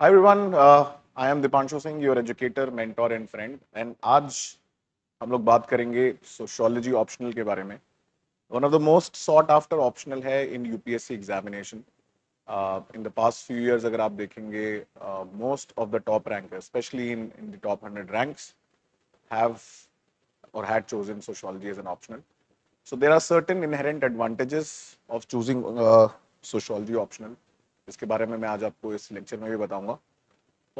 Hi everyone, uh, I am Dipanshu Singh, your educator, mentor and friend. And today, we will talk about sociology optional. Ke One of the most sought after optional hai in UPSC examination. Uh, in the past few years, agar aap dekhenge, uh, most of the top rankers, especially in, the top 100 ranks, have or had chosen sociology as an optional. So there are certain inherent advantages of choosing uh, sociology optional. इसके बारे में मैं आज आपको इस lecture में भी बताऊंगा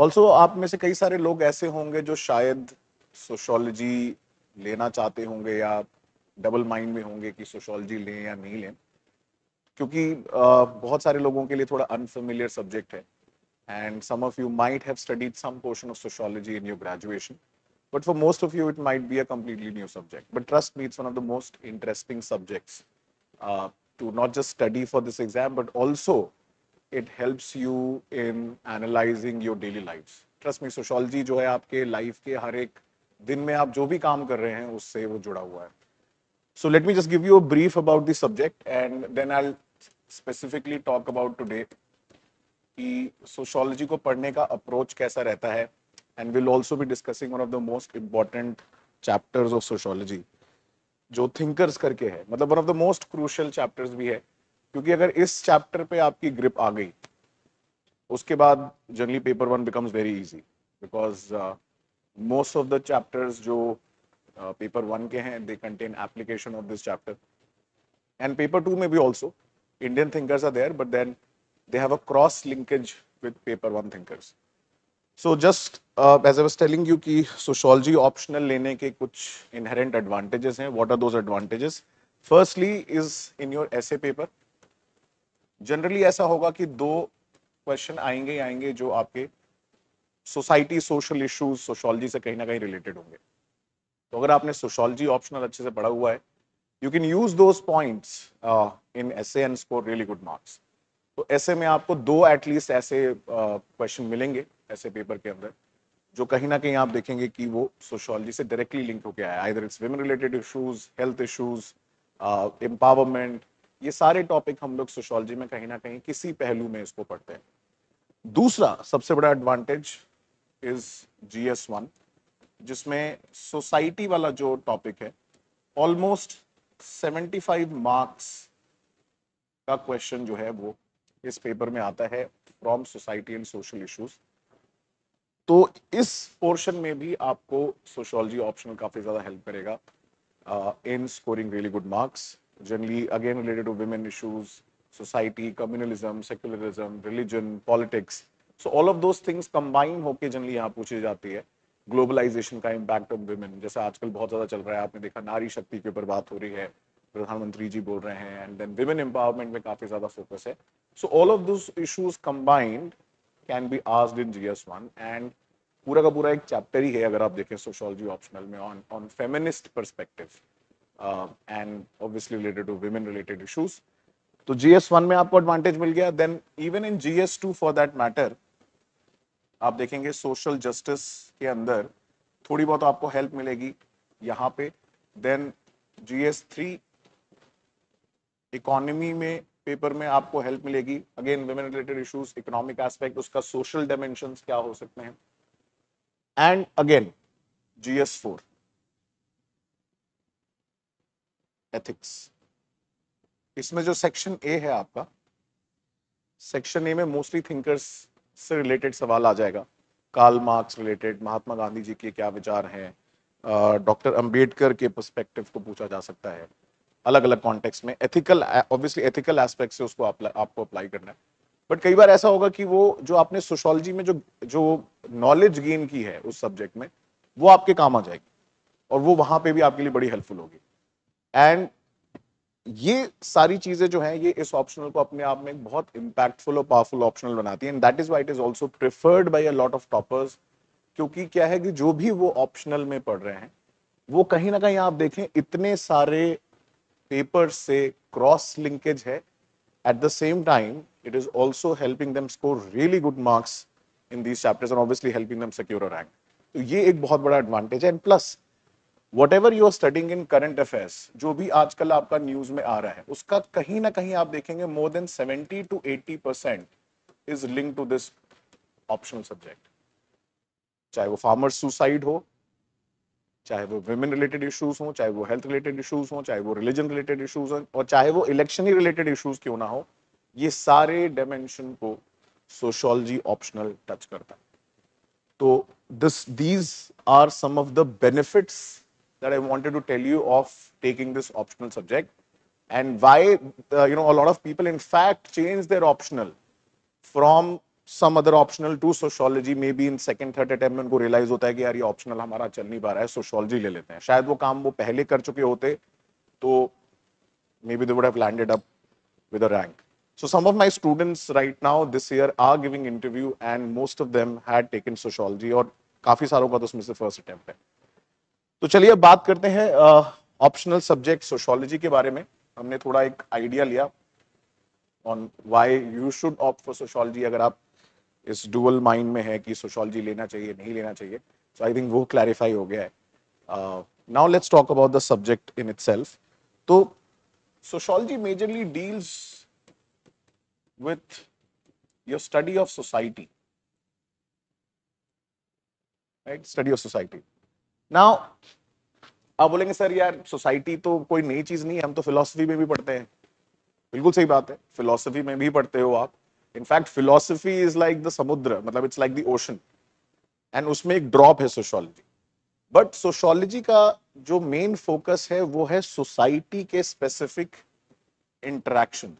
ऑल्सो आप में से कई सारे लोग ऐसे होंगे जो शायद सोशोलॉजी लेना चाहते होंगे या डबल माइंड में होंगे कि सोशोलॉजी लें या नहीं लें क्योंकि बहुत सारे लोगों के लिए थोड़ा अनफेमिलियर सब्जेक्ट है and some of you might have studied some portion of sociology in your graduation but for most of you it might be a completely new subject but trust me it's one of the most interesting subjects to not just study for this exam but also it helps you in analysing your daily life trust me sociology जो है आपके life के हर एक दिन में आप जो भी काम कर रहे हैं उससे वो जुड़ा हुआ है so let me just give you a brief about this subject and then I specifically talk about today कि सोशोलॉजी को पढ़ने का अप्रोच कैसा रहता है एंड विल ऑल्सो भी discussing one of the most important chapters of sociology जो thinkers करके है मतलब one of the most crucial chapters भी है क्योंकि अगर इस चैप्टर पे आपकी ग्रिप आ गई उसके बाद generally paper one becomes very easy because most of the chapters जो पेपर uh, वन के हैं they contain application of this chapter and paper two में भी also Indian thinkers are there but then they have a cross linkage with paper one thinkers so just as as telling you की sociology optional लेने के कुछ inherent advantages हैं what are those advantages firstly is in your ऐसे paper generally ऐसा होगा कि दो क्वेश्चन आएंगे ही आएंगे जो आपके सोसाइटी सोशल इश्यूज सोशोलॉजी से कहीं ना कहीं रिलेटेड होंगे तो अगर आपने सोशोलॉजी ऑप्शनल अच्छे से पढ़ा हुआ है you can use those points in essay and score really good marks तो ऐसे में आपको दो एटलीस्ट ऐसे क्वेश्चन uh, मिलेंगे ऐसे पेपर के अंदर जो कहीं ना कहीं आप देखेंगे कि वो सोशोलॉजी से डायरेक्टली लिंक होके आया it's women related issues health issues empowerment ये सारे टॉपिक हम लोग सोशोलॉजी में कहीं ना कहीं किसी पहलू में इसको पढ़ते हैं दूसरा सबसे बड़ा advantage is G S one जिसमें सोसाइटी वाला जो टॉपिक है ऑलमोस्ट 75 मार्क्स का क्वेश्चन जो है वो इस पेपर में आता है from society and social issues तो इस पोर्शन में भी आपको सोशोलॉजी ऑप्शनल काफ़ी ज़्यादा हेल्प करेगा in scoring really good marks generally again related to women issues, society, communalism, secularism, religion, politics. So all of those things combine hoke generally yahan puchi jati hai globalisation का impact on women जैसे आजकल बहुत ज़्यादा चल रहा है आपने देखा नारी शक्ति के ऊपर बात हो रही है प्रधानमंत्री जी बोल रहे हैं एंड देन वुमेन एम्पावरमेंट में काफ़ी ज़्यादा फोकस है so all of those issues combined can be asked in G S one and पूरा का पूरा एक चैप्टर ही है अगर आप देखें सोशोलॉजी ऑप्शनल में on on feminist perspective and obviously related to women related issues तो जीएस वन में आपको एडवांटेज मिल गया then even in GS two for that matter आप देखेंगे सोशल जस्टिस के अंदर थोड़ी बहुत आपको हेल्प मिलेगी यहाँ पे देन जीएस थ्री इकोनॉमी में पेपर में आपको हेल्प मिलेगी again women related issues economic aspect उसका सोशल डायमेंशन क्या हो सकते हैं and again GS four ethics इसमें जो सेक्शन ए है आपका सेक्शन ए में मोस्टली थिंकर्स से रिलेटेड सवाल आ जाएगा Karl Marx related Mahatma Gandhi ji के क्या विचार हैं डॉक्टर अंबेडकर के पर्सपेक्टिव को पूछा जा सकता है अलग अलग कॉन्टेक्स्ट में एथिकल ऑब्वियसली एथिकल एस्पेक्ट से उसको आप, आपको अप्लाई करना है बट कई बार ऐसा होगा कि वो जो आपने सोशोलॉजी में जो जो नॉलेज गेन की है उस सब्जेक्ट में वो आपके काम आ जाएगी और वो वहाँ पे भी आपके लिए बड़ी हेल्पफुल होगी एंड ये सारी चीज़ें जो है ये इस ऑप्शनल को अपने आप में एक बहुत इंपैक्टफुल और पावरफुल ऑप्शनल बनाती है and that is why it is also preferred by a lot of toppers क्योंकि क्या है कि जो भी वो ऑप्शनल में पढ़ रहे हैं वो कहीं ना कहीं आप देखें इतने सारे पेपर से क्रॉस लिंकेज है at the same time it is also helping them score really good marks in these chapters and obviously helping them secure rank तो ये एक बहुत बड़ा एडवांटेज है and plus whatever you are studying in current affairs जो भी आजकल आपका न्यूज में आ रहा है उसका कहीं ना कहीं आप देखेंगे more than seventy to eighty percent is link to this optional subject चाहे वो फार्मर सुसाइड हो चाहे वो वेमेन रिलेटेड इश्यूज हो चाहे वो हेल्थ रिलेटेड इश्यूज हो चाहे वो रिलीजन रिलेटेड इश्यूज हो और चाहे वो इलेक्शन ही रिलेटेड इश्यूज क्यों ना हो ये सारे डायमेंशन को सोशोलॉजी ऑप्शनल टच करता है तो this these are some of the benefits that I wanted to tell you of taking this optional subject and why uh, you know a lot of people in fact change their optional from some other optional to sociology maybe in second, third attempt, attempt go realize realise होता है कि यार ये optional हमारा चल नहीं पा रहा है सोशोलॉजी ले लेते हैं शायद वो काम वो पहले कर चुके होते तो maybe they would have landed up with So some of my students right now this year are giving interview and most of them had taken sociology or kafi सारों ka to usme se first attempt hai तो चलिए अब बात करते हैं optional subject sociology के बारे में हमने थोड़ा एक आइडिया लिया on why you should opt for sociology अगर आप इस डुअल माइंड में है कि सोशोलॉजी लेना चाहिए नहीं लेना चाहिए सो आई थिंक वो क्लैरिफाई हो गया है now let's talk about the subject in it तो sociology majorly deals with your study of society right study of society now आप बोलेंगे सर यार सोसाइटी तो कोई नई चीज नहीं है हम तो फिलोसफी में भी पढ़ते हैं बिल्कुल सही बात है फिलोसफी में भी पढ़ते हो आप in fact philosophy is like the समुद्र मतलब it's like the ocean and उसमें एक ड्रॉप है सोशोलॉजी बट सोशोलॉजी का जो मेन फोकस है वो है सोसाइटी के स्पेसिफिक इंटरेक्शन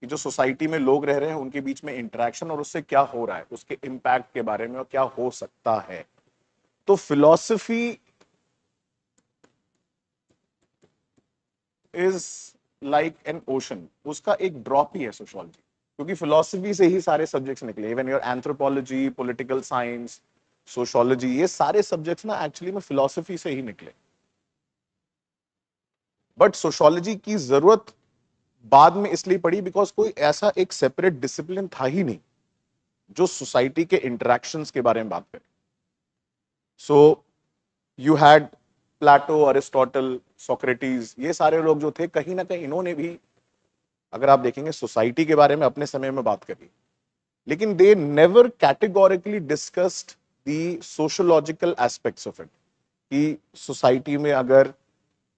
कि जो सोसाइटी में लोग रह रहे हैं उनके बीच में इंटरेक्शन और उससे क्या हो रहा है उसके इम्पैक्ट के बारे में और क्या हो सकता है तो philosophy is like an ocean उसका एक ड्रॉप ही है सोशोलॉजी क्योंकि फिलोसफी से ही सारे सब्जेक्ट्स निकले even your anthropology political science sociology ये सारे सब्जेक्ट्स ना एक्चुअली में फिलोसफी से ही निकले बट सोशोलॉजी की जरूरत बाद में इसलिए पड़ी बिकॉज कोई ऐसा एक सेपरेट डिसिप्लिन था ही नहीं जो सोसाइटी के इंटरेक्शन के बारे में बात करे so you had Plato Aristotle Socrates ये सारे लोग जो थे कहीं ना कहीं इन्होंने भी अगर आप देखेंगे सोसाइटी के बारे में अपने समय में बात करी लेकिन they never categorically discussed the sociological aspects of it कि सोसाइटी में अगर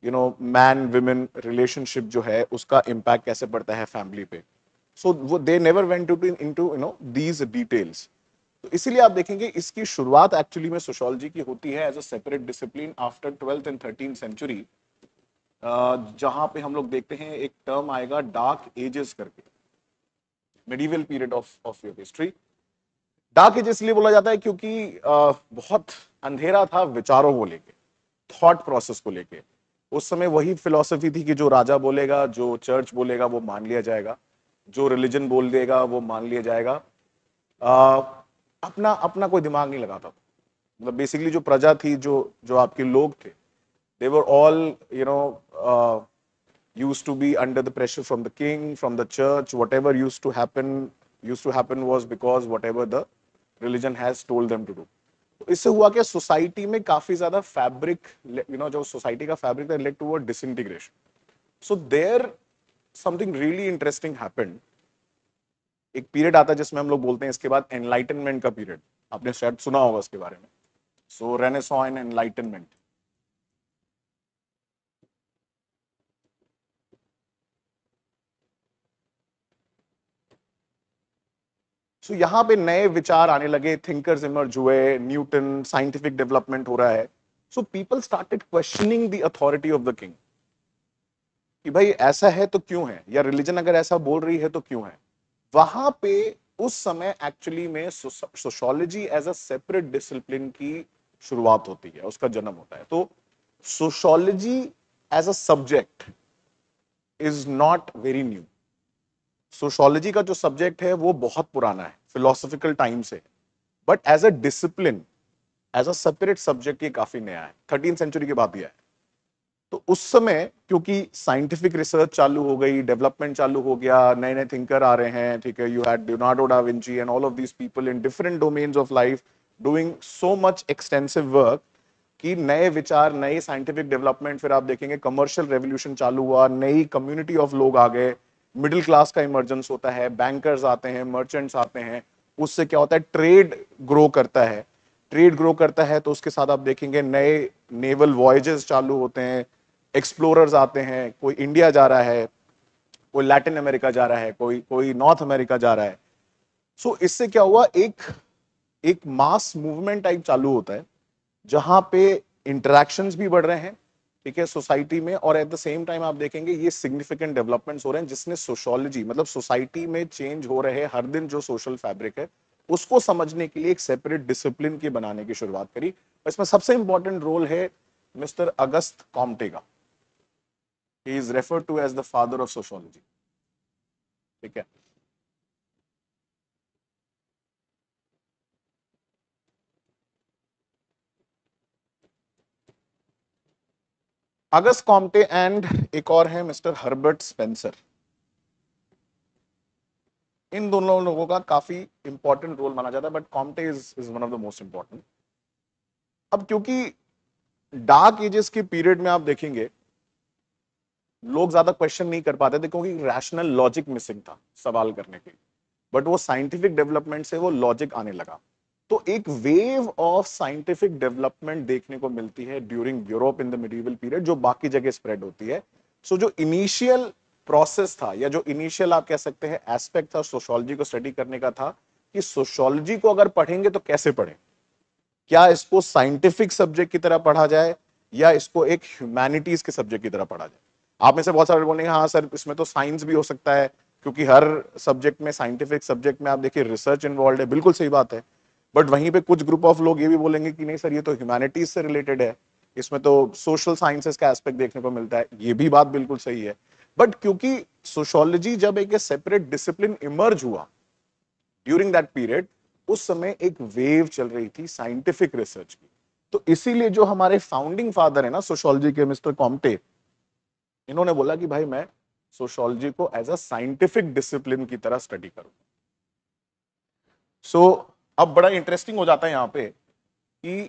you know man women relationship जो है उसका इम्पैक्ट कैसे पड़ता है फैमिली पे सो वो they never went to into you know these details तो इसीलिए आप देखेंगे इसकी शुरुआत एक्चुअली में सोशोलॉजी की होती है as a separate discipline after twelfth and thirteen century जहां पे हम लोग देखते हैं एक टर्म आएगा डार्क एजेस करके medieval period of of your history dark age इसलिए बोला जाता है क्योंकि आ, बहुत अंधेरा था विचारों को लेके थॉट प्रोसेस को लेके उस समय वही फिलॉसफी थी कि जो राजा बोलेगा जो चर्च बोलेगा वो मान लिया जाएगा जो रिलीजन बोल देगा वो मान लिया जाएगा आ, अपना अपना कोई दिमाग नहीं लगाता था मतलब बेसिकली जो प्रजा थी जो जो आपके लोग थे they were all you know used to be under the pressure from the king from the church whatever used to happen used to happen was because whatever the religion has told them to do इससे हुआ क्या society में काफी ज्यादा fabric you know जो society का fabric था led towards disintegration so there something really interesting happened एक पीरियड आता है जिसमें हम लोग बोलते हैं इसके बाद एनलाइटनमेंट का पीरियड आपने शायद सुना होगा इसके बारे में सो रेनेसॉ एनलाइटनमेंट सो यहां यहाँ पे नए विचार आने लगे थिंकर्स इमर्ज हुए न्यूटन साइंटिफिक डेवलपमेंट हो रहा है so people started questioning the authority of the king कि भाई ऐसा है तो क्यों है या रिलीजन अगर ऐसा बोल रही है तो क्यों है वहां पे उस समय एक्चुअली में sociology as a separate discipline की शुरुआत होती है उसका जन्म होता है तो sociology as a subject is not very new sociology का जो सब्जेक्ट है वो बहुत पुराना है फिलोसफिकल टाइम से but as a discipline as a separate subject ये काफी नया है थर्टीन सेंचुरी के बाद दिया है तो उस समय क्योंकि साइंटिफिक रिसर्च चालू हो गई डेवलपमेंट चालू हो गया नए नए थिंकर आ रहे हैं ठीक है you had Leonardo da Vinci and all of this people in different domains of life doing so much extensive work कि नए विचार नए साइंटिफिक डेवलपमेंट फिर आप देखेंगे कमर्शियल रेवोल्यूशन चालू हुआ नई कम्युनिटी ऑफ लोग आ गए मिडिल क्लास का इमरजेंस होता है बैंकर्स आते हैं मर्चेंट्स आते हैं उससे क्या होता है ट्रेड ग्रो करता है ट्रेड ग्रो करता है तो उसके साथ आप देखेंगे नए नेवल वॉयजेस चालू होते हैं एक्सप्लोरर्स आते हैं कोई इंडिया जा रहा है कोई लैटिन अमेरिका जा रहा है कोई कोई नॉर्थ अमेरिका जा रहा है सो so, इससे क्या हुआ एक एक मास मूवमेंट टाइप चालू होता है जहां पे इंटरेक्शन भी बढ़ रहे हैं ठीक है सोसाइटी में और एट द सेम टाइम आप देखेंगे ये सिग्निफिकेंट डेवलपमेंट्स हो रहे हैं जिसने सोशोलॉजी मतलब सोसाइटी में चेंज हो रहे हर दिन जो सोशल फैब्रिक है उसको समझने के लिए एक सेपरेट डिसिप्लिन की बनाने की शुरुआत करी इसमें सबसे इंपॉर्टेंट रोल है मिस्टर अगस्त कॉमटे का he is referred to as the father of sociology ठीक है अगस्त कॉम्टे एंड एक और है मिस्टर हर्बर्ट स्पेंसर इन दोनों लोगों का काफी इंपॉर्टेंट रोल माना जाता है but Comte is is one of the most important अब क्योंकि डार्क एजेस के पीरियड में आप देखेंगे लोग ज्यादा क्वेश्चन नहीं कर पाते थे क्योंकि रैशनल लॉजिक मिसिंग था सवाल करने के बट वो साइंटिफिक डेवलपमेंट से वो लॉजिक आने लगा तो एक वेव ऑफ साइंटिफिक डेवलपमेंट देखने को मिलती है during Europe in the medieval period जो बाकी जगह स्प्रेड होती है सो so, जो इनिशियल प्रोसेस था या जो इनिशियल आप कह सकते हैं एस्पेक्ट था सोशोलॉजी को स्टडी करने का था कि सोशोलॉजी को अगर पढ़ेंगे तो कैसे पढ़ें क्या इसको साइंटिफिक सब्जेक्ट की तरह पढ़ा जाए या इसको एक ह्यूमैनिटीज के सब्जेक्ट की तरह पढ़ा जाए आप में से बहुत सारे बोलेंगे हाँ सर इसमें तो साइंस भी हो सकता है क्योंकि हर सब्जेक्ट में साइंटिफिक सब्जेक्ट में आप देखिए रिसर्च इन्वॉल्व है बिल्कुल सही बात है बट वहीं पे कुछ ग्रुप ऑफ लोग ये भी बोलेंगे कि नहीं सर ये तो ह्यूमैनिटीज से रिलेटेड है इसमें तो सोशल साइंसेस का एस्पेक्ट देखने को मिलता है ये भी बात बिल्कुल सही है बट क्योंकि सोशोलॉजी जब एक सेपरेट डिसिप्लिन इमर्ज हुआ ड्यूरिंग दैट पीरियड उस समय एक वेव चल रही थी साइंटिफिक रिसर्च की तो इसीलिए जो हमारे फाउंडिंग फादर है ना सोशोलॉजी के मिस्टर कॉम्टे इन्होंने बोला कि भाई मैं सोशोलॉजी को एज अ साइंटिफिक डिसिप्लिन की तरह स्टडी करूंगा सो so, अब बड़ा इंटरेस्टिंग हो जाता है यहां पे कि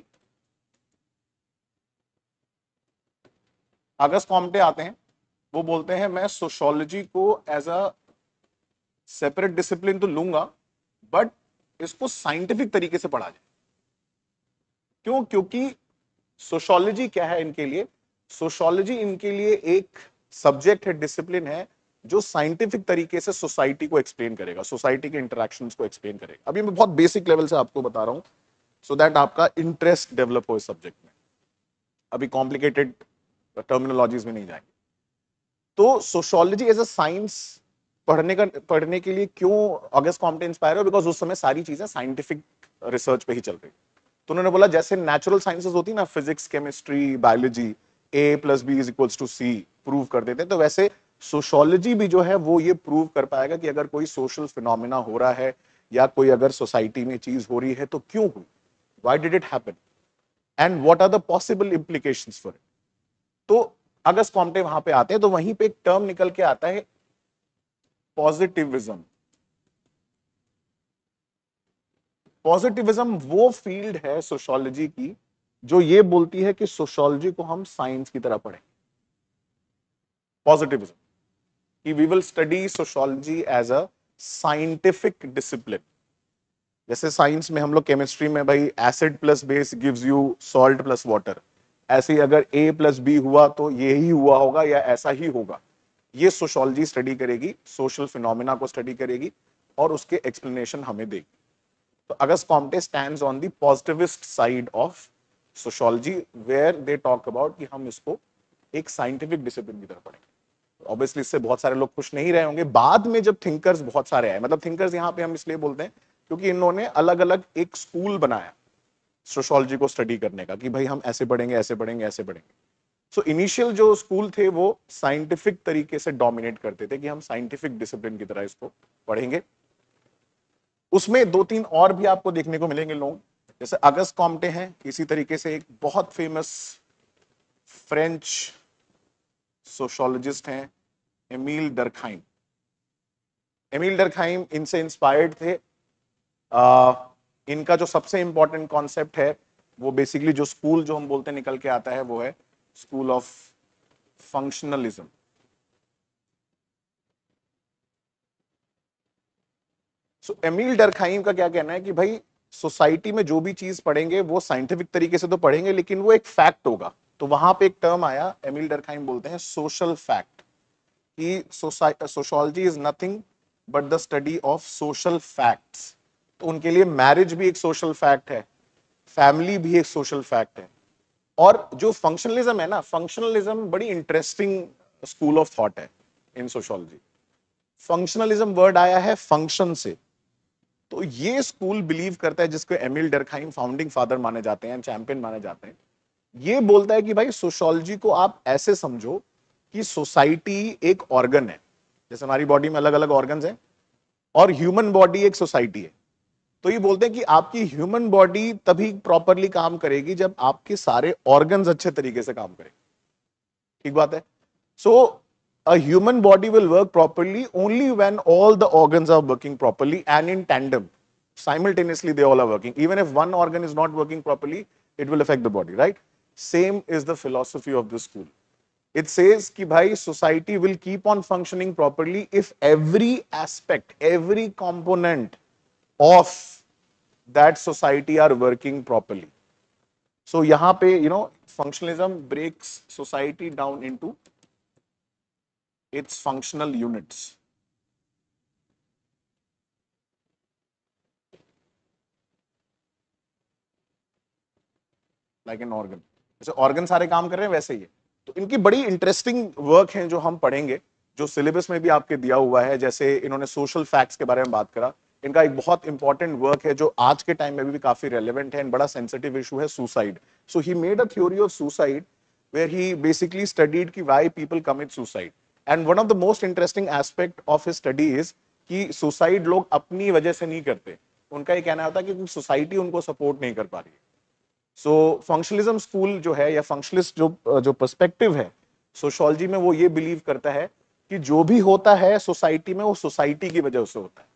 अगस्त कॉम्टे आते हैं वो बोलते हैं मैं सोशोलॉजी को एज अ सेपरेट डिसिप्लिन तो लूंगा बट इसको साइंटिफिक तरीके से पढ़ा जाए क्यों क्योंकि सोशोलॉजी क्या है इनके लिए सोशोलॉजी इनके लिए एक सब्जेक्ट है डिसिप्लिन है जो साइंटिफिक तरीके से सोसाइटी को एक्सप्लेन करेगा सोसाइटी के इंटरेक्शन को एक्सप्लेन करेगा अभी मैं बहुत बेसिक लेवल से आपको बता रहा हूँ सो दैट आपका इंटरेस्ट डेवलप हो इस सब्जेक्ट में अभी कॉम्प्लिकेटेड टर्मिनोलॉजीज में नहीं जाएंगे तो सोशोलॉजी एज अ साइंस पढ़ने का पढ़ने के लिए क्यों ऑगस्ट कॉम्टे इंस्पायर हो बिकॉज उस समय सारी चीजें साइंटिफिक रिसर्च पे ही चल रही तो उन्होंने बोला जैसे नेचुरल साइंसेज होती ना physics chemistry biology A plus B is equals to C prove कर देते हैं तो वैसे सोशोलॉजी भी जो है वो ये प्रूव कर पाएगा कि अगर कोई सोशल फिनोमिना हो रहा है या कोई अगर सोसाइटी में चीज हो रही है तो क्यों हुई why did it happen and what are the possible implication for it तो अगर कॉम्टे वहां पे आते हैं तो वहीं पे एक टर्म निकल के आता है पॉजिटिविज्म पॉजिटिविज्म वो फील्ड है सोशोलॉजी की जो ये बोलती है कि सोशोलॉजी को हम साइंस की तरह पढ़ें पॉजिटिविज्म कि we will study sociology as a scientific discipline जैसे साइंस में हम लोग केमिस्ट्री में भाई acid plus base gives you salt plus water ऐसे ही अगर ए प्लस बी हुआ तो ये ही हुआ होगा या ऐसा ही होगा ये सोशोलॉजी स्टडी करेगी सोशल फिनोमिना को स्टडी करेगी और उसके एक्सप्लेनेशन हमें देगी तो Auguste Comte stand on positivist side of sociology where they talk about कि हम इसको एक साइंटिफिक डिसिप्लिन की तरफ पढ़ेंगे ऑब्वियसली इससे बहुत सारे लोग खुश नहीं रहे होंगे बाद में जब थिंकर्स बहुत सारे आए मतलब थिंकर्स यहाँ पे हम इसलिए बोलते हैं क्योंकि इन्होंने अलग अलग एक स्कूल बनाया सोशोलॉजी को स्टडी करने का कि भाई हम ऐसे पढ़ेंगे ऐसे पढ़ेंगे ऐसे पढ़ेंगे सो so, इनिशियल जो स्कूल थे वो साइंटिफिक तरीके से डोमिनेट करते थे कि हम साइंटिफिक डिसिप्लिन की तरह इसको पढ़ेंगे उसमें दो तीन और भी आपको देखने को मिलेंगे लोग जैसे अगस्त कॉमटे हैं इसी तरीके से एक बहुत फेमस फ्रेंच सोशोलॉजिस्ट हैं एमिल डरखाइम एमिल डरखाइम इनसे इंस्पायर्ड थे आ, इनका जो सबसे इंपॉर्टेंट कॉन्सेप्ट है वो बेसिकली जो स्कूल जो हम बोलते निकल के आता है वो है school of functionalism Emile Durkheim का क्या कहना है कि भाई सोसाइटी में जो भी चीज पढ़ेंगे वो साइंटिफिक तरीके से तो पढ़ेंगे लेकिन वो एक फैक्ट होगा तो वहां पे एक टर्म आया एमिल डरखाइम बोलते हैं सोशल फैक्ट कि sociology is nothing but the study of social facts तो उनके लिए मैरिज भी एक सोशल फैक्ट है फैमिली भी एक सोशल फैक्ट है और जो फंक्शनलिज्म है ना फंक्शनलिज्म बड़ी इंटरेस्टिंग स्कूल ऑफ थॉट है इन सोशोलॉजी फंक्शनलिज्म वर्ड आया है फंक्शन से तो ये स्कूल बिलीव करता है जिसको एमिल डरखाइम फाउंडिंग फादर माने जाते हैं चैंपियन माने जाते हैं ये बोलता है कि भाई सोशोलॉजी को आप ऐसे समझो कि सोसाइटी एक ऑर्गन है जैसे हमारी बॉडी में अलग अलग ऑर्गन है और ह्यूमन बॉडी एक सोसाइटी है तो ये बोलते हैं कि आपकी ह्यूमन बॉडी तभी प्रॉपरली काम करेगी जब आपके सारे ऑर्गन अच्छे तरीके से काम करें ठीक बात है so so, a human body will work properly only when all the organs are working properly and in tandem. Simultaneously, they all are working. Even if one organ is not working properly, it will affect the body, right? Same is the philosophy of this school. It says that society will keep on functioning properly if every aspect, every component of that society are working properly. So, yahan pe, you know, functionalism breaks society down into its functional units. like an organ जैसे organ सारे काम कर रहे हैं वैसे ही है तो इनकी बड़ी इंटरेस्टिंग वर्क है जो हम पढ़ेंगे जो सिलेबस में भी आपके दिया हुआ है जैसे इन्होंने सोशल फैक्ट्स के बारे में बात करा इनका एक बहुत इंपॉर्टेंट वर्क है जो आज के टाइम में भी, भी काफी रेलिवेंट है एंड बड़ा सेंसिटिव इशू है suicide so he made a theory of suicide where he basically studied कि why people commit suicide and one of the most interesting aspect of his study is कि suicide लोग अपनी वजह से नहीं करते उनका ये कहना होता है कि सोसाइटी उनको सपोर्ट नहीं कर पा रही सो फंक्शनलिज्म स्कूल जो है या फंक्शनलिस्ट जो जो पर्सपेक्टिव है सोशोलॉजी में वो ये बिलीव करता है कि जो भी होता है सोसाइटी में वो सोसाइटी की वजह से होता है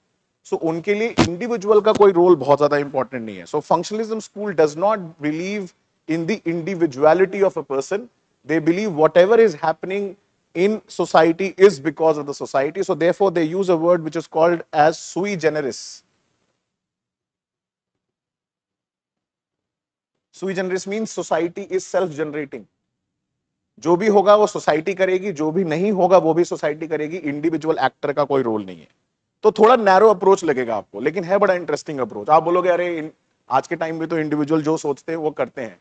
सो so, उनके लिए इंडिविजुअल का कोई रोल बहुत ज्यादा इंपॉर्टेंट नहीं है so functionalism school does not believe in the individuality of a person they believe whatever is happening in society is because of the society. So therefore, they use a word which is called as sui generis. Sui generis means society is self-generating. जो भी होगा वो society करेगी जो भी नहीं होगा वो भी सोसाइटी करेगी इंडिविजुअल एक्टर का कोई रोल नहीं है तो थोड़ा नैरो अप्रोच लगेगा आपको लेकिन है बड़ा इंटरेस्टिंग अप्रोच आप बोलोगे अरे आज के टाइम में तो इंडिविजुअल जो सोचते हैं वो करते हैं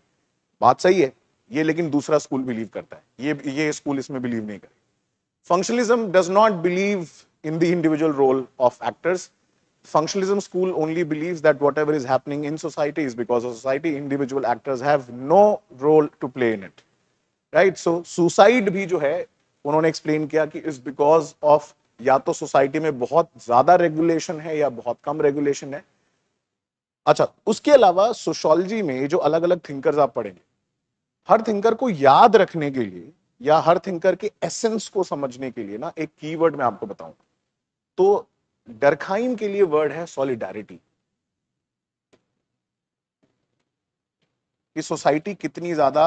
बात सही है ये लेकिन दूसरा स्कूल बिलीव करता है ये ये स्कूल इसमें बिलीव नहीं करे functionalism does not believe in the individual role of actors functionalism school only believe that whatever is happening in society is because of society individual actors have no role to play in it right so suicide भी जो है उन्होंने explain किया कि is because of या तो society में बहुत ज्यादा रेगुलेशन है या बहुत कम रेगुलेशन है अच्छा उसके अलावा सोशोलॉजी में जो अलग अलग थिंकर्स आप पढ़ेंगे हर थिंकर को याद रखने के लिए या हर थिंकर के एसेंस को समझने के लिए ना एक कीवर्ड मैं आपको बताऊं तो डरखाइम के लिए वर्ड है सॉलिडारिटी कि सोसाइटी कितनी ज्यादा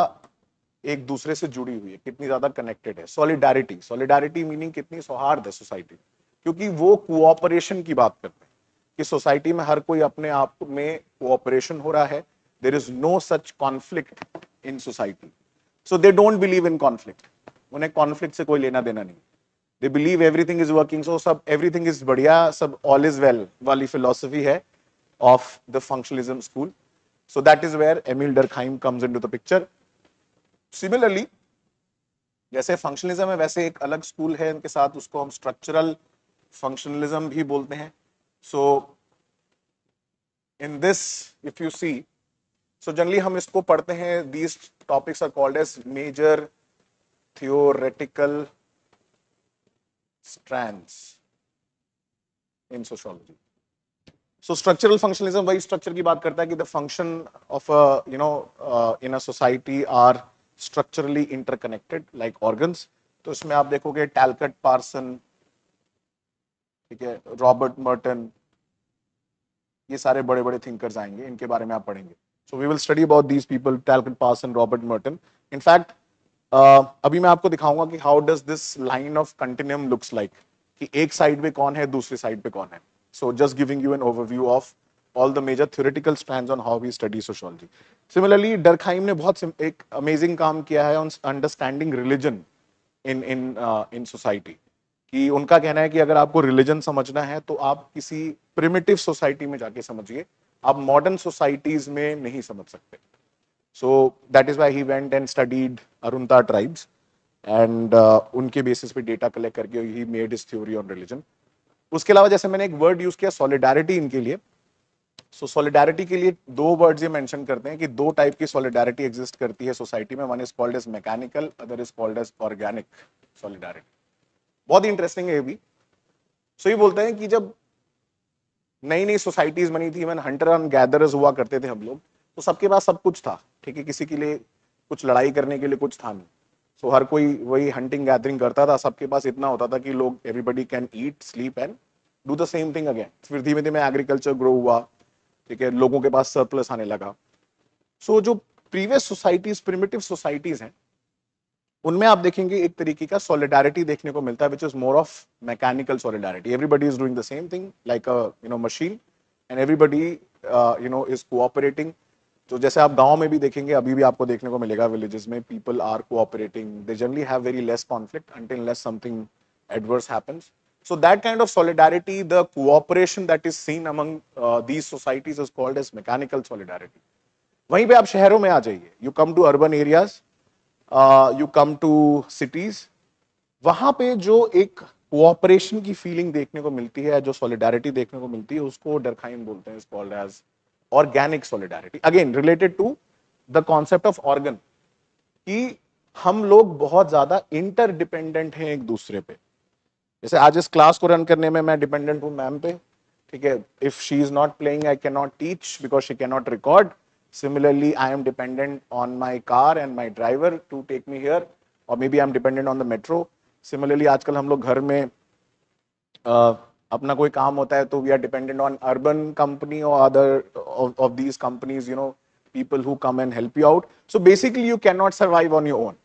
एक दूसरे से जुड़ी हुई है कितनी ज्यादा कनेक्टेड है सॉलिडारिटी सॉलिडारिटी मीनिंग कितनी सौहार्द है सोसाइटी क्योंकि वो कोऑपरेशन की बात करते हैं कि सोसाइटी में हर कोई अपने आप में कोऑपरेशन हो रहा है there is no such conflict in society so they don't believe in conflict उन्हें कॉन्फ्लिक्ट से कोई लेना देना नहीं they believe everything is working so सब एवरीथिंग इज बढ़िया सब ऑल इज वेल वाली फिलोसफी है of the functionalism school so so that is where emil comes in to the picture similarly जैसे फंक्शनलिज्म है वैसे एक अलग स्कूल है इनके साथ उसको हम स्ट्रक्चरल फंक्शनलिज्म भी बोलते हैं so in this if you see so generally हम इसको पढ़ते हैं these topics are called as major theoretical strands in sociology so structural functionalism वही स्ट्रक्चर की बात करता है कि the function of you know in a society are structurally interconnected like organs तो इसमें आप देखोगे टैलकट पार्सन ठीक है रॉबर्ट मर्टन ये सारे बड़े बड़े थिंकर्स आएंगे इनके बारे में आप पढ़ेंगे so we will study about these people Talcott पास एंड रॉबर्ट मर्टन इनफैक्ट अभी मैं आपको दिखाऊंगा कि how does this line of continuum looks like कि एक साइड पे कौन है दूसरी साइड पे कौन है so just giving you an overview of all the major theoretical strands on how we study sociology similarly Durkheim ने बहुत एक अमेजिंग काम किया है on understanding religion in in in society कि उनका कहना है कि अगर आपको रिलीजन समझना है तो आप किसी प्रिमिटिव सोसाइटी में जाके समझिए आप मॉडर्न सोसाइटीज में नहीं समझ सकते so that is why he went and studied Arunta tribes and उनके बेसिस पे डेटा कलेक्ट करके he made his theory on religion उसके अलावा जैसे मैंने एक वर्ड यूज किया सॉलिडारिटी इनके लिए सो so, सॉलिडारिटी के लिए दो वर्ड्स ये मेंशन करते हैं कि दो टाइप की सॉलिडारिटी एग्जिस्ट करती है सोसाइटी में one is called as mechanical other is called as organic solidarity बहुत ही इंटरेस्टिंग है ये भी सो so, ये बोलते हैं कि जब नई नई सोसाइटीज बनी थी इवन हंटर एंड गैदरर्स हुआ करते थे हम लोग तो सबके पास सब कुछ था ठीक है किसी के लिए कुछ लड़ाई करने के लिए कुछ था नहीं सो so, हर कोई वही हंटिंग गैदरिंग करता था सबके पास इतना होता था कि लोग everybody can eat sleep and do the same thing again फिर धीमे धीमे एग्रीकल्चर ग्रो हुआ ठीक है लोगों के पास सरप्लस आने लगा सो so, जो प्रीवियस सोसाइटीज प्रिमेटिव सोसाइटीज हैं उनमें आप देखेंगे एक तरीके का सॉलिडारिटी देखने को मिलता है which is more of mechanical solidarity everybody is doing the same thing like you know machine and everybody you know is cooperating तो जैसे आप गांव में भी देखेंगे अभी भी आपको देखने को मिलेगा विलेजेस में people are cooperating they generally have very less conflict until less something adverse happens so that kind of solidarity the cooperation that is seen among uh, societies is called as mechanical mechanical वहीं पे आप शहरों में आ जाइए you come to urban areas you come to cities वहां पे जो एक कोऑपरेशन की फीलिंग देखने को मिलती है जो सॉलिडारिटी देखने को मिलती है उसको डरखाइन बोलते हैं called as organic solidarity again related to the concept of organ कि हम लोग बहुत ज्यादा इंटरडिपेंडेंट हैं एक दूसरे पे जैसे आज इस क्लास को रन करने में मैं डिपेंडेंट हूँ मैम पे ठीक है if she is not playing I can not teach because she can not record Similarly, I am dependent on my car and my driver to take me here or maybe I am dependent on the metro. Similarly, aajkal hum log ghar mein uh, apna koi kaam hota hai to we are dependent on urban company or other of, of these companies you know people who come and help you out so basically you cannot survive on your own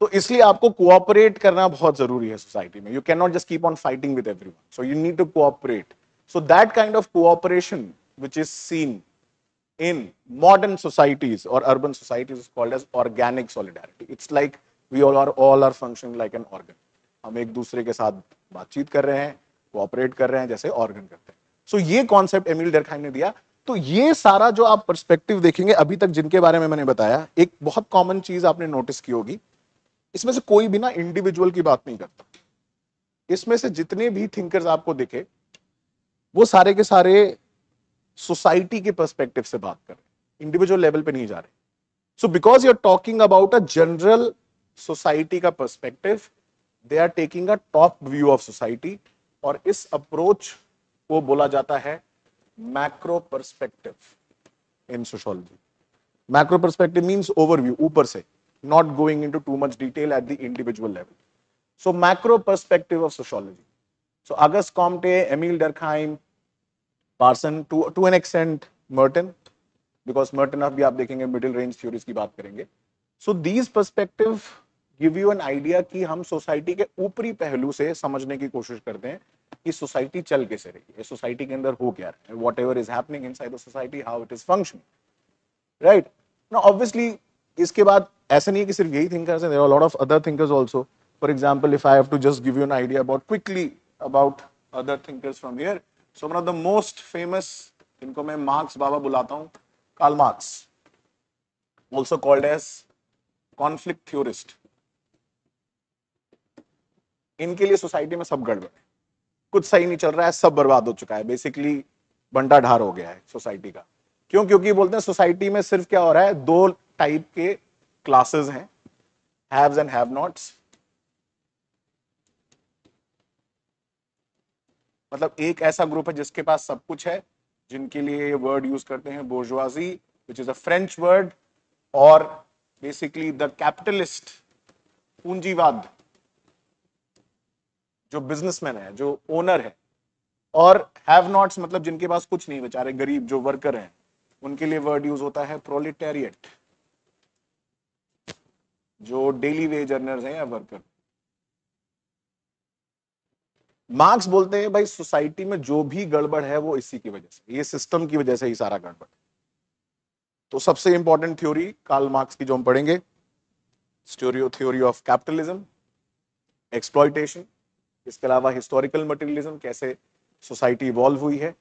तो इसलिए आपको cooperate करना बहुत जरूरी है society में you can not just keep on fighting with everyone so you need to cooperate so that kind of cooperation which is seen in modern societies or urban societies is called as organic solidarity. It's like we all are all are functioning like an organ. हम एक दूसरे के साथ बातचीत कर रहे हैं cooperate कर रहे हैं जैसे ऑर्गन करते हैं सो so, ये कॉन्सेप्ट एमिल डरखाइम ने दिया तो ये सारा जो आप पर्सपेक्टिव देखेंगे अभी तक जिनके बारे में मैंने बताया एक बहुत कॉमन चीज आपने नोटिस की होगी इसमें से कोई भी ना इंडिविजुअल की बात नहीं करता इसमें से जितने भी थिंकर्स आपको दिखे वो सारे के सारे सोसाइटी के परस्पेक्टिव से बात कर रहे हैं इंडिविजुअल लेवल पे नहीं जा रहे so because you are talking about a general society का perspective they are taking a top view of society और इस अप्रोच को बोला जाता है macro perspective in sociology macro perspective means overview ऊपर से not going in to too much detail at the individual level so macro perspective of sociology so August Comte Emil Durkheim Parson to to an extent Merton because Merton अब भी आप देखेंगे middle range theories की बात करेंगे so these perspective give you an idea कि हम society के ऊपरी पहलू से समझने की कोशिश करते हैं कि सोसाइटी चल कैसे रही है सोसाइटी के अंदर हो क्या रहा है whatever is happening inside society how it is function right ना ऑब्वियसली इसके बाद ऐसा नहीं है कि सिर्फ यही थिंकर्स हैं there are lot of other thinkers also for example if I have to just give you an idea about quickly about other thinkers from here so one of the most famous इनको मैं Marx बाबा बुलाता हूं Karl Marx also called as conflict theorist इनके लिए society में सब गड़बड़ है कुछ सही नहीं चल रहा है सब बर्बाद हो चुका है बेसिकली बंटा ढार हो गया है सोसाइटी का क्यों क्योंकि बोलते हैं सोसाइटी में सिर्फ क्या हो रहा है दो टाइप के क्लासेस हैं हैव्स एंड हैव नॉट्स मतलब एक ऐसा ग्रुप है जिसके पास सब कुछ है जिनके लिए ये वर्ड यूज करते हैं bourgeoisie which is a French word और बेसिकली द कैपिटलिस्ट पूंजीवाद जो बिजनेसमैन है जो ओनर है और हैव नॉट्स मतलब जिनके पास कुछ नहीं बेचारे गरीब जो वर्कर हैं उनके लिए वर्ड यूज होता है प्रोलिटेरिएट जो डेली वेज अर्नर्स हैं या वर्कर मार्क्स बोलते हैं भाई सोसाइटी में जो भी गड़बड़ है वो इसी की वजह से ये सिस्टम की वजह से ही सारा गड़बड़ तो सबसे इंपॉर्टेंट थ्योरी कार्ल मार्क्स की जो हम पढ़ेंगे स्टोरियो थ्योरी ऑफ कैपिटलिज्म एक्सप्लॉयटेशन इसके अलावा हिस्टोरिकल मटेरियलिज्म कैसे सोसाइटी इवॉल्व हुई है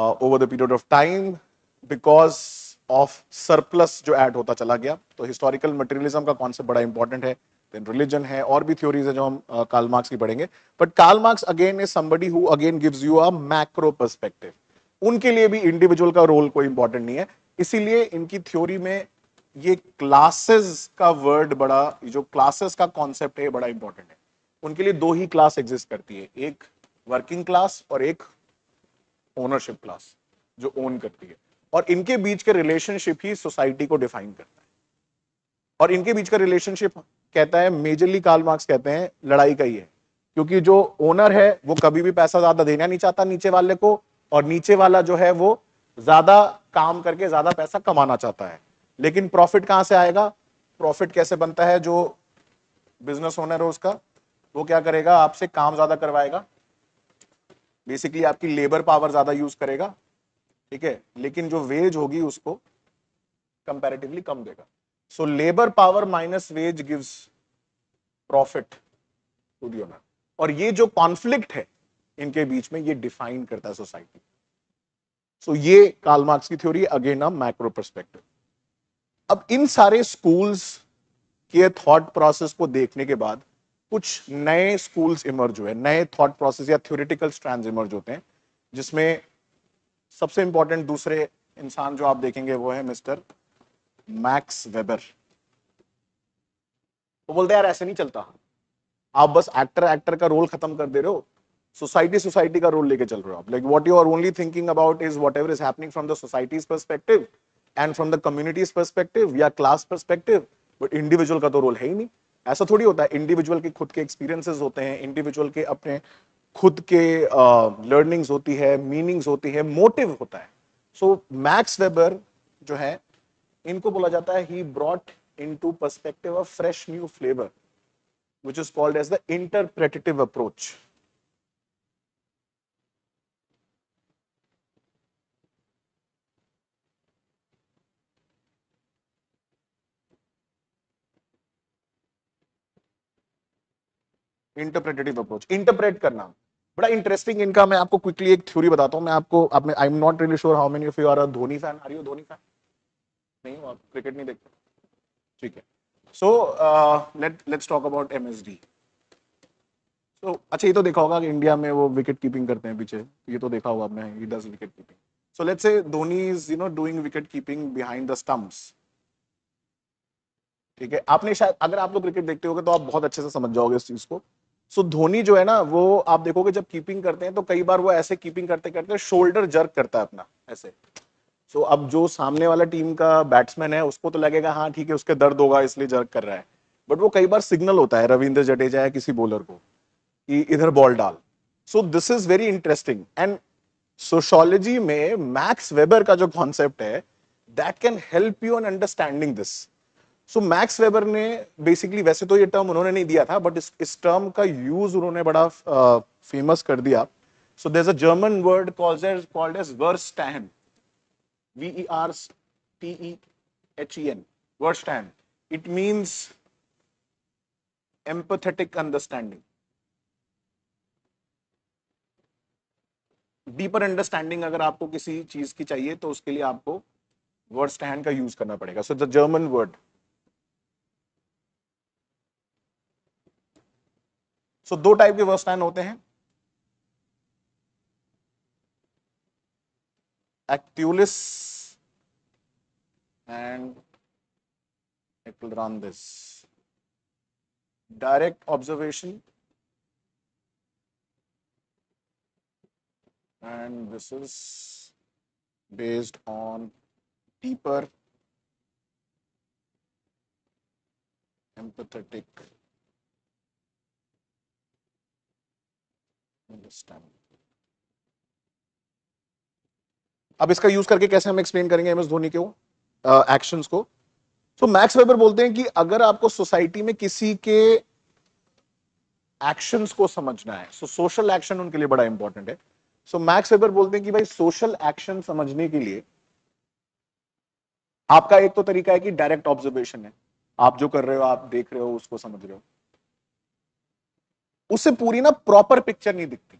over the period of time because of surplus जो ऐड होता चला गया तो हिस्टोरिकल मटेरियलिज्म का कॉन्सेप्ट बड़ा इंपॉर्टेंट है देन रिलीजन है और भी थ्योरीज है जो हम काल मार्क्स की पढ़ेंगे but Karl Marx again is somebody who again gives you a macro perspective उनके लिए भी इंडिविजुअल का रोल कोई इंपॉर्टेंट नहीं है इसीलिए इनकी थ्योरी में ये क्लासेस का वर्ड बड़ा जो क्लासेस का कॉन्सेप्ट है बड़ा इंपॉर्टेंट है उनके लिए दो ही क्लास एग्जिस्ट करती है एक वर्किंग क्लास और एक ओनरशिप क्लास जो ओन करती है और इनके बीच के रिलेशनशिप ही सोसाइटी को डिफाइन करता है और इनके बीच का रिलेशनशिप कहता है मेजरली कार्ल मार्क्स कहते हैं लड़ाई का ही है क्योंकि जो ओनर है वो कभी भी पैसा ज्यादा देना नहीं चाहता नीचे वाले को और नीचे वाला जो है वो ज्यादा काम करके ज्यादा पैसा कमाना चाहता है लेकिन प्रॉफिट कहां से आएगा प्रॉफिट कैसे बनता है जो बिजनेस ओनर है उसका वो क्या करेगा आपसे काम ज्यादा करवाएगा बेसिकली आपकी लेबर पावर ज्यादा यूज करेगा ठीक है लेकिन जो वेज होगी उसको कंपेरेटिवली कम देगा So labor power minus wage gives profit to the owner. और ये जो कॉन्फ्लिक्ट है इनके बीच में ये डिफाइन करता है सोसाइटी सो ये कार्ल मार्क्स की theory again a macro perspective अब इन सारे स्कूल्स के थॉट प्रोसेस को देखने के बाद कुछ नए स्कूल्स इमर्ज हुए नए थॉट प्रोसेस या थ्योरिटिकल स्ट्रैंड इमर्ज होते हैं जिसमें सबसे इंपॉर्टेंट दूसरे इंसान जो आप देखेंगे वो है मिस्टर मैक्स वेबर तो बोलते यार ऐसे नहीं चलता आप बस एक्टर एक्टर का रोल खत्म कर दे रहे हो सोसाइटी सोसाइटी का रोल लेके चल रहे हो आप like what you are only thinking about is whatever is happening from the society's perspective and from the community's perspective या क्लास परस्पेक्टिव बट इंडिविजुअल का तो रोल है ही नहीं ऐसा थोड़ी होता है इंडिविजुअल के खुद के एक्सपीरियंसेस होते हैं इंडिविजुअल के अपने खुद के लर्निंग्स uh, होती है मीनिंग्स होती है मोटिव होता है सो मैक्स वेबर जो है इनको बोला जाता है he brought into perspective a fresh new flavour which is called as the interpretative approach interpretative approach interpret करना बड़ा इंटरेस्टिंग इनका मैं आपको क्विकली एक थ्योरी बताता हूं मैं आपको I am not really sure how many of you are Dhoni fan are you Dhoni fan नहीं हूँ आप क्रिकेट नहीं देखते ठीक है so let let's talk about M S D so अच्छा ये तो देखा होगा कि इंडिया में वो विकेट कीपिंग करते हैं पीछे ये तो देखा होगा आपने he does wicket keeping so let's say Dhoni is you know doing wicket keeping behind the stumps ठीक है आपने शायद अगर आप लोग क्रिकेट देखते होगे तो आप बहुत अच्छे से समझ जाओगे इस चीज को सो so, धोनी जो है ना वो आप देखोगे जब कीपिंग करते हैं तो कई बार वो ऐसे कीपिंग करते करते शोल्डर जर्क करता है अपना ऐसे सो अब जो सामने वाला टीम का बैट्समैन है उसको तो लगेगा हाँ ठीक है उसके दर्द होगा इसलिए जर्क कर रहा है बट वो कई बार सिग्नल होता है रविंद्र जडेजा है किसी बॉलर को कि इधर बॉल डाल so this is very interesting and sociology में मैक्स वेबर का जो कॉन्सेप्ट है that can help you in understanding this so Max Weber ने बेसिकली वैसे तो ये टर्म उन्होंने नहीं दिया था बट इस इस टर्म का यूज उन्होंने बड़ा फेमस uh, कर दिया so there a German word called as verstehen V E R T E H E N, Verstand. It means empathetic understanding. Deeper understanding अगर आपको किसी चीज की चाहिए तो उसके लिए आपको वर्ड स्टैंड का यूज करना पड़ेगा so the German word so दो टाइप के वर्ड स्टैंड होते हैं Actulis and it will run this. Direct observation and this is based on deeper empathetic understanding. अब इसका यूज करके कैसे हम एक्सप्लेन करेंगे एम एस धोनी के एक्शन को सो मैक्स वेबर बोलते हैं कि अगर आपको सोसाइटी में किसी के एक्शंस को समझना है सो सोशल एक्शन उनके लिए बड़ा इंपॉर्टेंट है सो मैक्स वेबर बोलते हैं कि भाई सोशल एक्शन समझने के लिए आपका एक तो तरीका है कि डायरेक्ट ऑब्जर्वेशन है आप जो कर रहे हो आप देख रहे हो उसको समझ रहे हो उससे पूरी ना प्रॉपर पिक्चर नहीं दिखती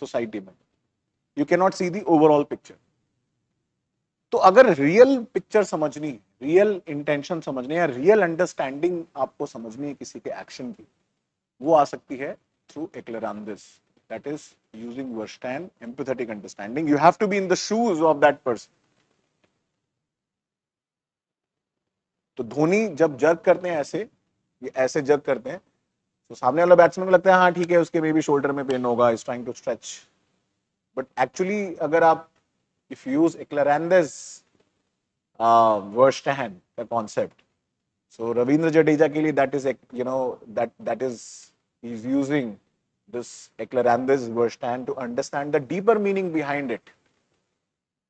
सोसाइटी में you can not see the overall picture तो अगर रियल पिक्चर समझनी रियल इंटेंशन समझने या रियल अंडरस्टैंडिंग आपको समझनी है किसी के एक्शन की वो आ सकती है थ्रू एक्लेरानदिस that is using verstehen empathetic understanding you have to be in the shoes of that person तो धोनी जब जर्क करते हैं ऐसे ये ऐसे जर्क करते हैं तो सामने वाला बैट्समैन को लगता है हाँ ठीक है उसके मे भी शोल्डर में पेन होगा is trying to stretch but actually अगर आप इफ यूज एक्लरैंडस वर्स्टहन का कॉन्सेप्ट सो रविंद्र जडेजा के लिए that is you know that that is is using this एक्लरैंडस verstehen to understand the deeper meaning behind it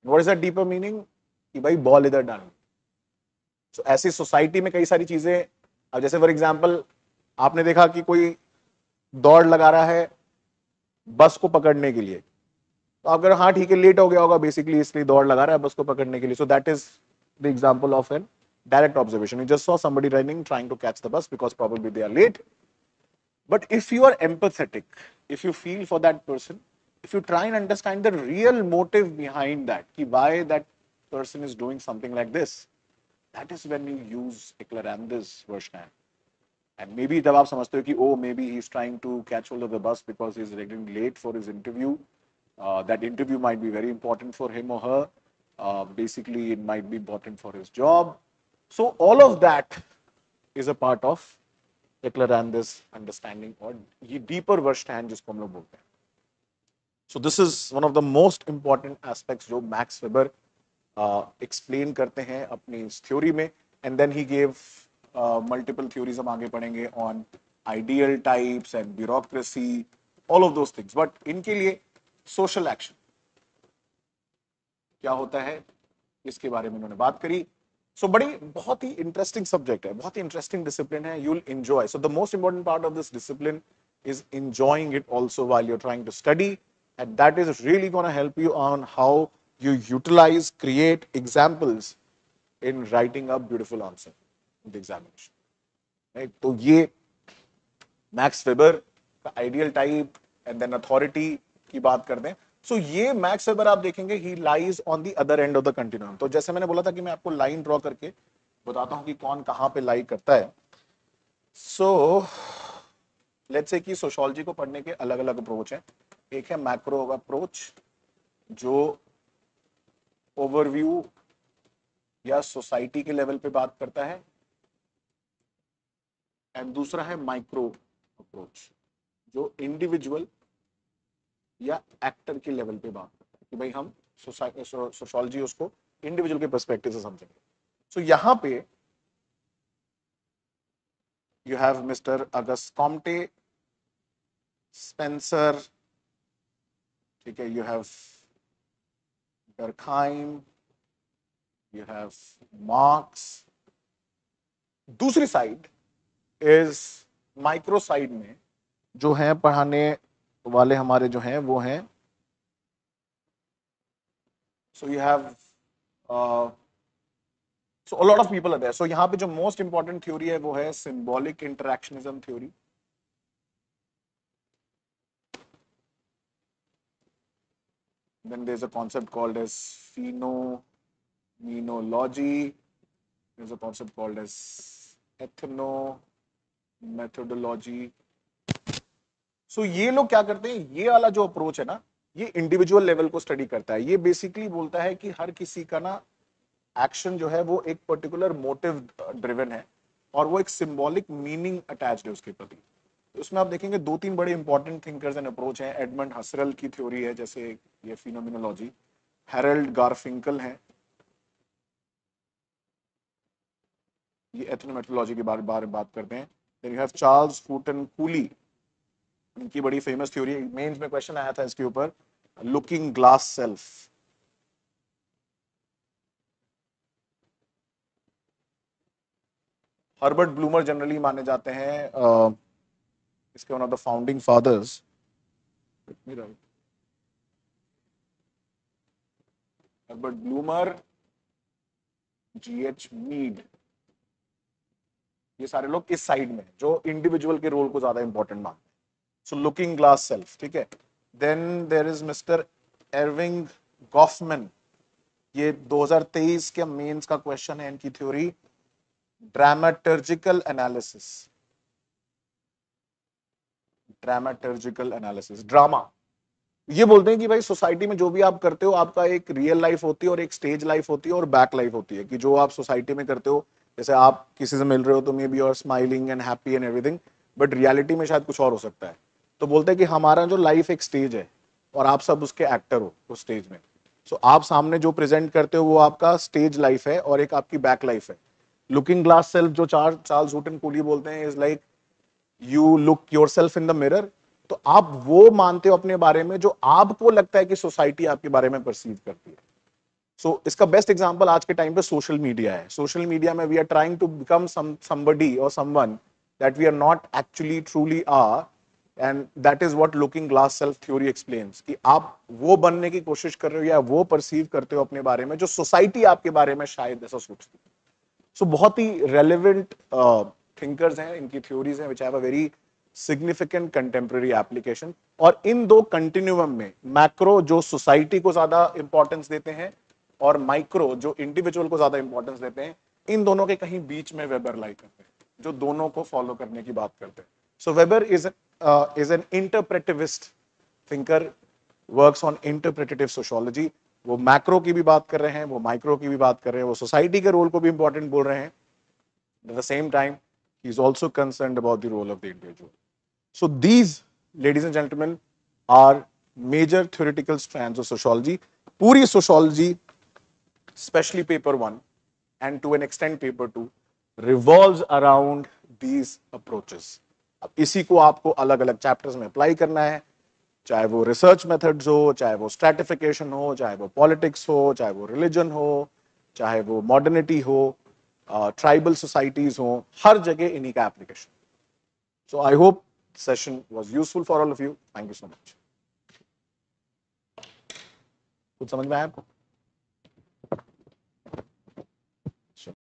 what is the deeper meaning कि भाई ball इधर डालो सो so, ऐसी सोसाइटी में कई सारी चीजें अब जैसे फॉर एग्जाम्पल आपने देखा कि कोई दौड़ लगा रहा है बस को पकड़ने के लिए तो आप कह रहे हो हाँ ठीक है लेट हो गया होगा बेसिकली इसलिए दौड़ लगा रहा है बस को पकड़ने के लिए so that is the example of an direct observation. You just saw somebody running, trying to catch the bus because probably they are late. But if you are empathetic, if you feel for that person, if you try and understand the real motive behind that, ki why that person is doing something like this, that is when you use Eklarandis version. And maybe तब आप समझते हो कि oh maybe he's trying to catch hold of the bus because he's running late for his interview Uh, that interview might be very important for him or her. Uh, basically, it might be important for his job. So all of that is a part of this understanding or ये deeper verstand जिसको हम बोलते हैं. So this is one of the most important aspects जो Max Weber uh, explain करते हैं अपनी इस theory में and then he gave uh, multiple theories हम आगे पढ़ेंगे on ideal types and bureaucracy all of those things. But इनके लिए सोशल एक्शन क्या होता है इसके बारे में उन्होंने बात करी सो so, बड़ी बहुत ही इंटरेस्टिंग सब्जेक्ट है बहुत ही इंटरेस्टिंग डिसिप्लिन है you'll enjoy so the most important part of this discipline is enjoying it also while you're trying to study and that is really gonna help you on how you utilize create examples in writing a beautiful answer the examination तो ये Max Weber का ideal type and then authority की बात कर दें so so, ये Max Weber आप देखेंगे he lies on the other end of the continuum तो जैसे मैंने बोला था कि मैं आपको लाइन ड्रॉ करके बताता हूं कि कौन कहां पे लाई करता है सो लेट्स से कि सोशोलॉजी को पढ़ने के अलग अलग अप्रोच हैं एक है मैक्रो अप्रोच जो ओवरव्यू या सोसाइटी के लेवल पे बात करता है एंड दूसरा है माइक्रो अप्रोच जो इंडिविजुअल या एक्टर के लेवल पे बात कि भाई हम सोशोलॉजी उसको इंडिविजुअल के परस्पेक्टिव से समझेंगे सो so, यहाँ पे you have mister August Comte Spencer ठीक है you have Durkheim you have Marx दूसरी साइड इज माइक्रो साइड में जो है पढ़ाने वाले हमारे जो हैं वो हैं so you have so a lot of people other so यहाँ पे जो मोस्ट इंपॉर्टेंट थ्योरी है वो है symbolic hai theory then there's a concept called as phenomenology there's a concept called as ethno methodology so ये लोग क्या करते हैं ये वाला जो अप्रोच है ना ये इंडिविजुअल लेवल को स्टडी करता है ये बेसिकली बोलता है कि हर किसी का ना एक्शन जो है वो एक पर्टिकुलर मोटिव ड्रिवन है और वो एक सिंबॉलिक मीनिंग अटैच है उसके प्रति उसमें आप देखेंगे दो तीन बड़े इंपॉर्टेंट थिंकर्स एंड अप्रोच हैं एडमंड हसरल की थ्योरी है जैसे ये फिनोमिनोलॉजी हेरल्ड गारफिंकल हैं ये एथनोमेटोलॉजी के बारे में बात करते हैं देन यू हैव चार्ल्स फूटन कूली इनकी बड़ी फेमस थ्योरी मेंस में क्वेश्चन आया था इसके ऊपर looking glass self Herbert Blumer generally माने जाते हैं uh, इसके one of the founding fathers Herbert Blumer G H Mead ये सारे लोग इस साइड में जो इंडिविजुअल के रोल को ज्यादा इंपॉर्टेंट मानते हैं सो लुकिंग ग्लास सेल्फ ठीक है then there is mister Erving Goffman ये 2023 के मेंस का क्वेश्चन है इनकी theory dramaturgical analysis dramaturgical analysis drama ये बोलते हैं कि भाई सोसाइटी में जो भी आप करते हो आपका एक रियल लाइफ होती है और एक स्टेज लाइफ होती है और बैक लाइफ होती है कि जो आप सोसाइटी में करते हो जैसे आप किसी से मिल रहे हो तो maybe you are smiling and happy and everything but reality में शायद कुछ और हो सकता है तो बोलते हैं कि हमारा जो लाइफ एक स्टेज है और आप सब उसके एक्टर हो उस स्टेज में सो so, आप सामने जो प्रेजेंट करते हो वो आपका स्टेज लाइफ है और एक आपकी बैक लाइफ है लुकिंग ग्लास सेल्फ जो चार जूट एंड कोली बोलते हैं is like you look yourself in the mirror तो आप वो मानते हो अपने बारे में जो आपको लगता है कि सोसाइटी आपके बारे में परसीव करती है सो so, इसका बेस्ट एग्जाम्पल आज के टाइम पे सोशल मीडिया है सोशल मीडिया में we are trying to become somebody और someone that we are not actually truly are and that is what looking glass self theory explains कि आप वो बनने की कोशिश कर रहे हो या वो परसीव करते हो अपने बारे में जो सोसाइटी आपके बारे में शायद ऐसा सोचती है सो so, बहुत ही रेलिवेंट थिंकर्स uh, हैं इनकी थ्योरीज हैं which have a very significant contemporary application और इन दो कंटिन्यूम में मैक्रो जो सोसाइटी को ज्यादा इंपॉर्टेंस देते हैं और माइक्रो जो इंडिविजुअल को ज्यादा इंपॉर्टेंस देते हैं इन दोनों के कहीं बीच में वेबर लाइक करते हैं जो दोनों को फॉलो करने की बात करते हैं so Weber is Uh, is an interpretivist thinker, works on interpretative sociology. वो मैक्रो की भी बात कर रहे हैं वो माइक्रो की भी बात कर रहे हैं वो सोसाइटी के रोल को भी at the same time he is also concerned about the role of the individual so these ladies and gentlemen are major theoretical strands of sociology puri sociology especially paper 1 and to an extent paper 2 revolves around these approaches अब इसी को आपको अलग अलग chapters में apply करना है चाहे वो रिसर्च मेथड्स हो चाहे वो स्ट्रेटिफिकेशन हो चाहे वो पॉलिटिक्स हो चाहे वो रिलीजन हो चाहे वो मॉडर्निटी हो ट्राइबल uh, सोसाइटीज हो हर जगह इन्हीं का application so I hope session was useful for all of you thank you so much कुछ समझ में आया आपको